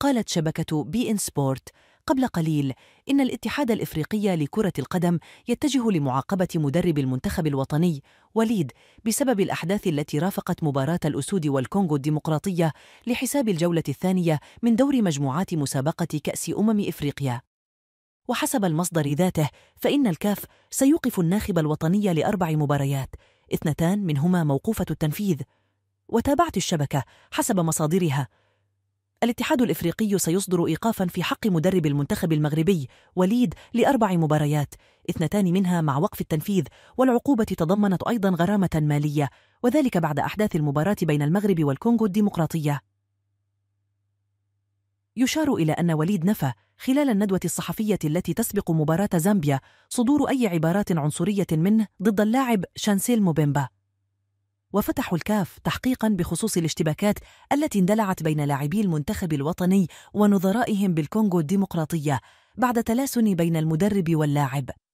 قالت شبكة بي إن سبورت قبل قليل إن الاتحاد الإفريقي لكرة القدم يتجه لمعاقبة مدرب المنتخب الوطني وليد بسبب الأحداث التي رافقت مباراة الأسود والكونغو الديمقراطية لحساب الجولة الثانية من دور مجموعات مسابقة كأس أمم إفريقيا وحسب المصدر ذاته فإن الكاف سيوقف الناخب الوطني لأربع مباريات اثنتان منهما موقوفة التنفيذ وتابعت الشبكة حسب مصادرها الاتحاد الإفريقي سيصدر إيقافا في حق مدرب المنتخب المغربي وليد لأربع مباريات اثنتان منها مع وقف التنفيذ والعقوبة تضمنت أيضا غرامة مالية وذلك بعد أحداث المباراة بين المغرب والكونغو الديمقراطية يشار إلى أن وليد نفى خلال الندوة الصحفية التي تسبق مباراة زامبيا صدور أي عبارات عنصرية منه ضد اللاعب شانسيل موبيمبا وفتحوا الكاف تحقيقا بخصوص الاشتباكات التي اندلعت بين لاعبي المنتخب الوطني ونظرائهم بالكونغو الديمقراطية بعد تلاسن بين المدرب واللاعب